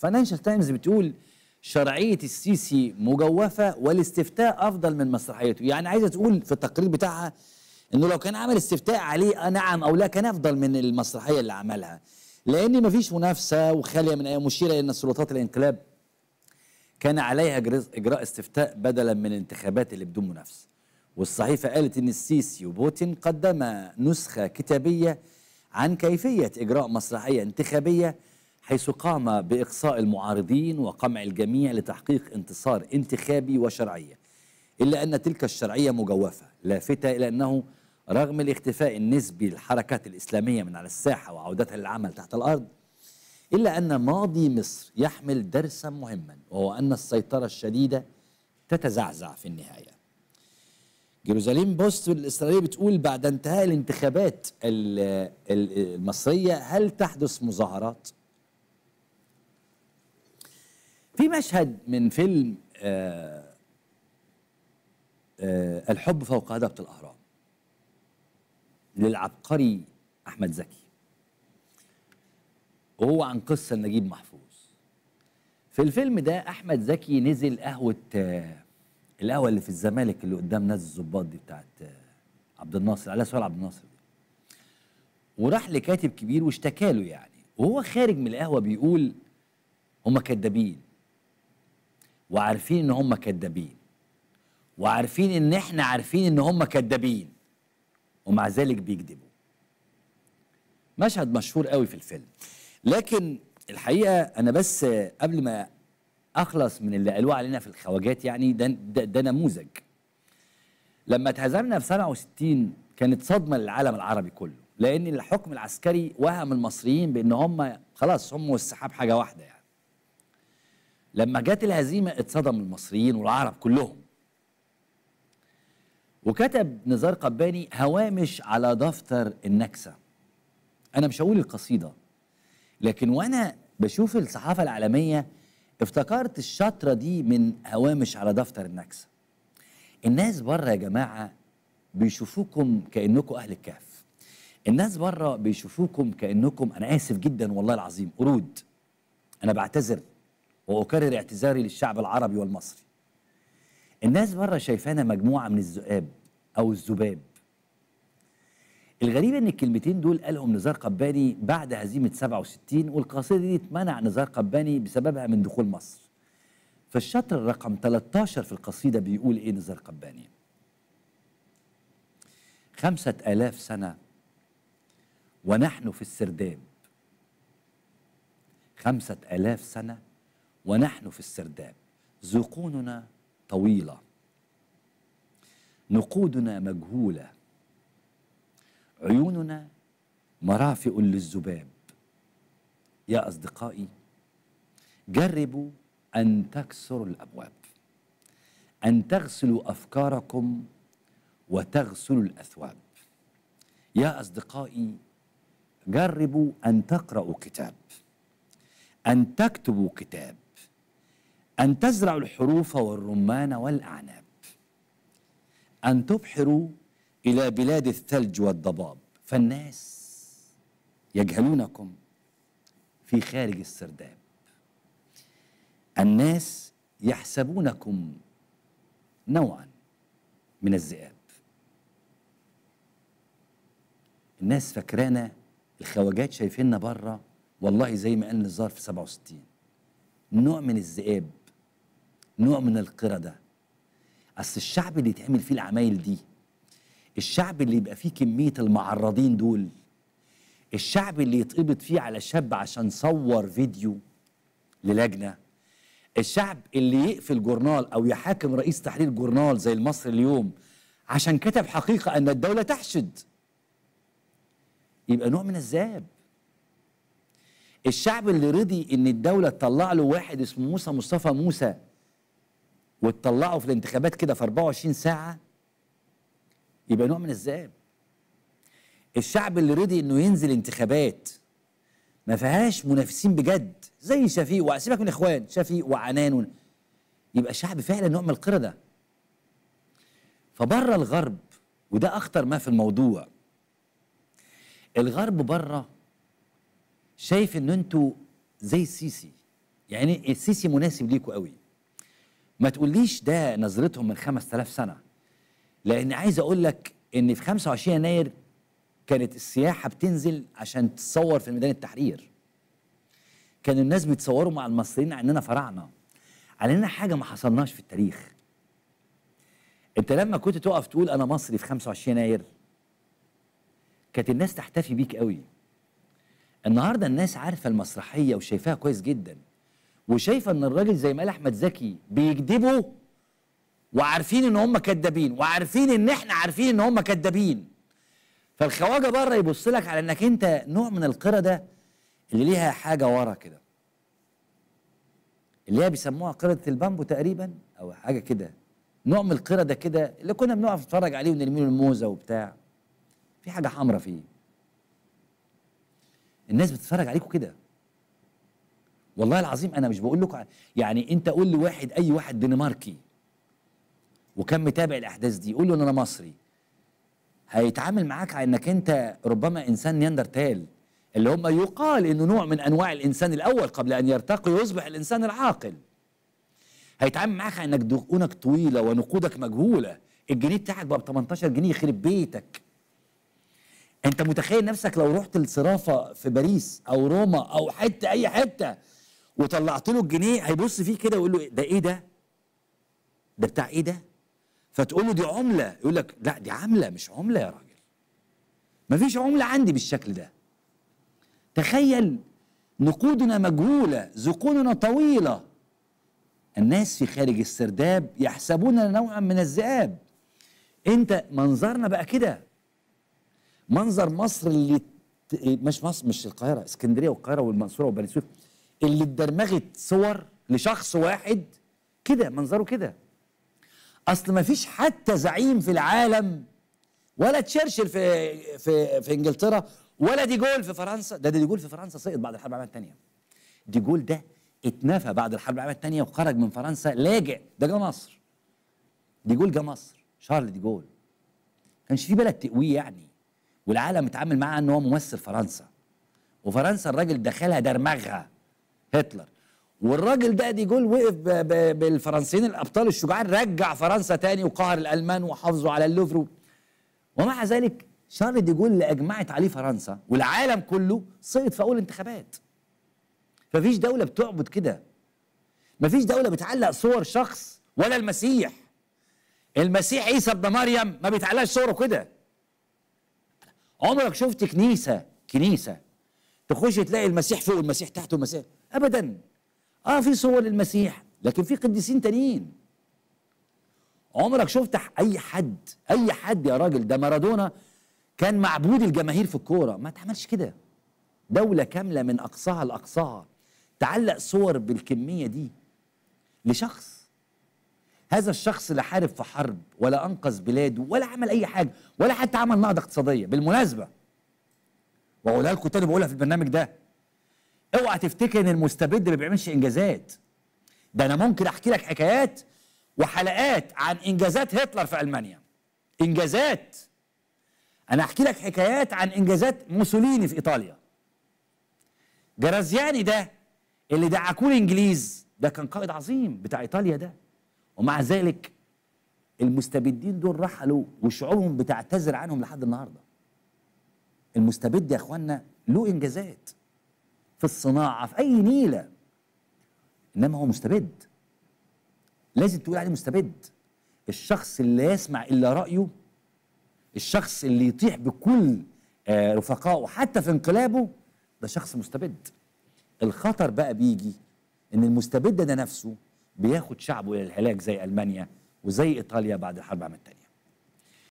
فاينانشال تايمز بتقول شرعيه السيسي مجوفه والاستفتاء افضل من مسرحيته يعني عايزه تقول في التقرير بتاعها انه لو كان عمل استفتاء عليه آه نعم او لا كان افضل من المسرحيه اللي عملها لان مفيش منافسه وخاليه من اي مشيره ان سلطات الانقلاب كان عليها اجراء استفتاء بدلا من الانتخابات اللي بدون منافسه والصحيفه قالت ان السيسي وبوتين قدما نسخه كتابيه عن كيفيه اجراء مسرحيه انتخابيه حيث قام بإقصاء المعارضين وقمع الجميع لتحقيق انتصار انتخابي وشرعية إلا أن تلك الشرعية مجوفة لافتة إلى أنه رغم الاختفاء النسبي للحركات الإسلامية من على الساحة وعودتها للعمل تحت الأرض إلا أن ماضي مصر يحمل درسا مهما وهو أن السيطرة الشديدة تتزعزع في النهاية جيروزاليم بوست الإسرائيلية بتقول بعد انتهاء الانتخابات المصرية هل تحدث مظاهرات في مشهد من فيلم آآ آه، آآ آه، الحب فوق هضبة الأهرام للعبقري أحمد زكي وهو عن قصة نجيب محفوظ في الفيلم ده أحمد زكي نزل قهوة آه، القهوة اللي في الزمالك اللي قدام ناس الظباط دي بتاعت عبد الناصر على سؤال عبد الناصر وراح لكاتب كبير واشتكى له يعني وهو خارج من القهوة بيقول هما كدابين وعارفين ان هم كدابين وعارفين ان احنا عارفين ان هم كدابين ومع ذلك بيكذبوا مشهد مشهور قوي في الفيلم لكن الحقيقه انا بس قبل ما اخلص من اللي قالوه علينا في الخواجات يعني ده, ده, ده نموذج لما اتهزمنا في 67 كانت صدمه للعالم العربي كله لان الحكم العسكري وهم المصريين بان هم خلاص هم والسحاب حاجه واحده يعني لما جت الهزيمة اتصدم المصريين والعرب كلهم وكتب نزار قباني هوامش على دفتر النكسة أنا مش هقول القصيدة لكن وأنا بشوف الصحافة العالمية افتكرت الشطرة دي من هوامش على دفتر النكسة الناس بره يا جماعة بيشوفوكم كأنكم أهل الكهف الناس بره بيشوفوكم كأنكم أنا آسف جدا والله العظيم قرود أنا بعتذر واكرر اعتذاري للشعب العربي والمصري الناس بره شايفانا مجموعه من الذئاب او الذباب الغريب ان الكلمتين دول قالهم نزار قباني بعد هزيمه 67 والقاصده دي اتمنع نزار قباني بسببها من دخول مصر فالشطر الرقم 13 في القصيده بيقول ايه نزار قباني خمسة آلاف سنة ونحن في السرداب خمسة آلاف سنة ونحن في السرداب ذقوننا طويلة نقودنا مجهولة عيوننا مرافئ للذباب يا أصدقائي جربوا أن تكسروا الأبواب أن تغسلوا أفكاركم وتغسلوا الأثواب يا أصدقائي جربوا أن تقرأوا كتاب أن تكتبوا كتاب أن تزرعوا الحروف والرمان والأعناب أن تبحروا إلى بلاد الثلج والضباب فالناس يجهلونكم في خارج السرداب الناس يحسبونكم نوعا من الذئاب الناس فاكرانا الخواجات شايفيننا بره والله زي ما قال نزار في 67 نوع من الذئاب نوع من القردة أصل الشعب اللي يتعمل فيه العمايل دي الشعب اللي يبقى فيه كمية المعرضين دول الشعب اللي يتقبض فيه على شاب عشان صور فيديو للجنة الشعب اللي يقفل جورنال أو يحاكم رئيس تحرير جورنال زي المصري اليوم عشان كتب حقيقة أن الدولة تحشد يبقى نوع من الذئاب الشعب اللي رضي ان الدولة تطلع له واحد اسمه موسى مصطفى موسى وتطلعه في الانتخابات كده في 24 ساعه يبقى نوع من الذئاب الشعب اللي رضي انه ينزل انتخابات ما فيهاش منافسين بجد زي شفيق وسيبك من اخوان شفيق وعنان ون... يبقى شعب فعلا نوع من القرده فبره الغرب وده اخطر ما في الموضوع الغرب بره شايف ان انتوا زي السيسي يعني إيه؟ السيسي مناسب ليكوا قوي ما تقوليش ده نظرتهم من 5000 سنه لان عايز اقول لك ان في 25 يناير كانت السياحه بتنزل عشان تتصور في ميدان التحرير كانوا الناس بيتصوروا مع المصريين عننا فراعنه عننا حاجه ما حصلناش في التاريخ انت لما كنت تقف تقول انا مصري في 25 يناير كانت الناس تحتفي بيك قوي النهارده الناس عارفه المسرحيه وشايفاها كويس جدا وشايفه ان الراجل زي ما قال احمد زكي بيكذبوا وعارفين ان هم كدابين وعارفين ان احنا عارفين ان هم كدابين فالخواجه بره يبص لك على انك انت نوع من القرده اللي ليها حاجه ورا كده اللي هي بيسموها قرده البامبو تقريبا او حاجه كده نوع من القرده كده اللي كنا بنقف نتفرج عليه ونرمي له الموزه وبتاع في حاجه حمراء فيه الناس بتتفرج عليكم كده والله العظيم انا مش بقول لكم يعني انت قول لي واحد اي واحد دنماركي وكان متابع الاحداث دي قول له ان انا مصري هيتعامل معاك على انك انت ربما انسان نياندرتال اللي هم يقال انه نوع من انواع الانسان الاول قبل ان يرتقي ويصبح الانسان العاقل هيتعامل معاك على انك دقونك طويله ونقودك مجهوله الجنيه بتاعك بقى ب 18 جنيه يخرب بيتك انت متخيل نفسك لو رحت الصرافه في باريس او روما او حته اي حته وطلعت له الجنيه هيبص فيه كده ويقول له ده ايه ده؟ ده بتاع ايه ده؟ فتقول له دي عمله يقول لك لا دي عمله مش عمله يا راجل. مفيش عمله عندي بالشكل ده. تخيل نقودنا مجهوله، ذقوننا طويله. الناس في خارج السرداب يحسبوننا نوعا من الذئاب. انت منظرنا بقى كده. منظر مصر اللي مش مصر مش القاهره، اسكندريه والقاهره والمنصوره وبني سويف اللي اتدرمغت صور لشخص واحد كده منظره كده اصل ما فيش حتى زعيم في العالم ولا تشرشل في في في انجلترا ولا دي جول في فرنسا ده, دي جول في فرنسا سقط بعد الحرب العالميه الثانيه دي جول ده اتنفى بعد الحرب العالميه الثانيه وخرج من فرنسا لاجئ ده جه مصر دي جول جه مصر شارل دي جول كانش في بلد تقويه يعني والعالم اتعامل معاه ان هو ممثل فرنسا وفرنسا الراجل دخلها درمغها هتلر والراجل ده دي جول وقف بالفرنسيين الابطال الشجعان رجع فرنسا تاني وقهر الالمان وحافظوا على اللوفر ومع ذلك شارل دي جول اللي اجمعت عليه فرنسا والعالم كله سقط في اول انتخابات مفيش دوله بتعبد كده مفيش دوله بتعلق صور شخص ولا المسيح المسيح عيسى ابن مريم ما بيتعلقش صوره كده عمرك شفت كنيسه كنيسه تخش تلاقي المسيح فوق المسيح تحت المسيح ابدا اه في صور للمسيح لكن في قديسين تانيين عمرك شفت اي حد اي حد يا راجل ده مارادونا كان معبود الجماهير في الكوره ما تعملش كده دوله كامله من اقصاها لاقصاها تعلق صور بالكميه دي لشخص هذا الشخص لا حارب في حرب ولا انقذ بلاده ولا عمل اي حاجه ولا حتى عمل نهضه اقتصاديه بالمناسبه واقولها لكم تاني بقولها في البرنامج ده اوعى تفتكر ان المستبد ما بيعملش انجازات ده انا ممكن احكي لك حكايات وحلقات عن انجازات هتلر في المانيا انجازات انا احكي لك حكايات عن انجازات موسوليني في ايطاليا جرازياني ده اللي دعكوه الانجليز ده كان قائد عظيم بتاع ايطاليا ده ومع ذلك المستبدين دول رحلوا وشعوبهم بتعتذر عنهم لحد النهارده المستبد يا اخوانا له انجازات في الصناعة في أي نيلة إنما هو مستبد لازم تقول عليه مستبد الشخص اللي يسمع إلا رأيه الشخص اللي يطيح بكل آه، رفقائه حتى في انقلابه ده شخص مستبد الخطر بقى بيجي إن المستبد ده نفسه بياخد شعبه إلى الهلاك زي ألمانيا وزي إيطاليا بعد الحرب العالمية الثانية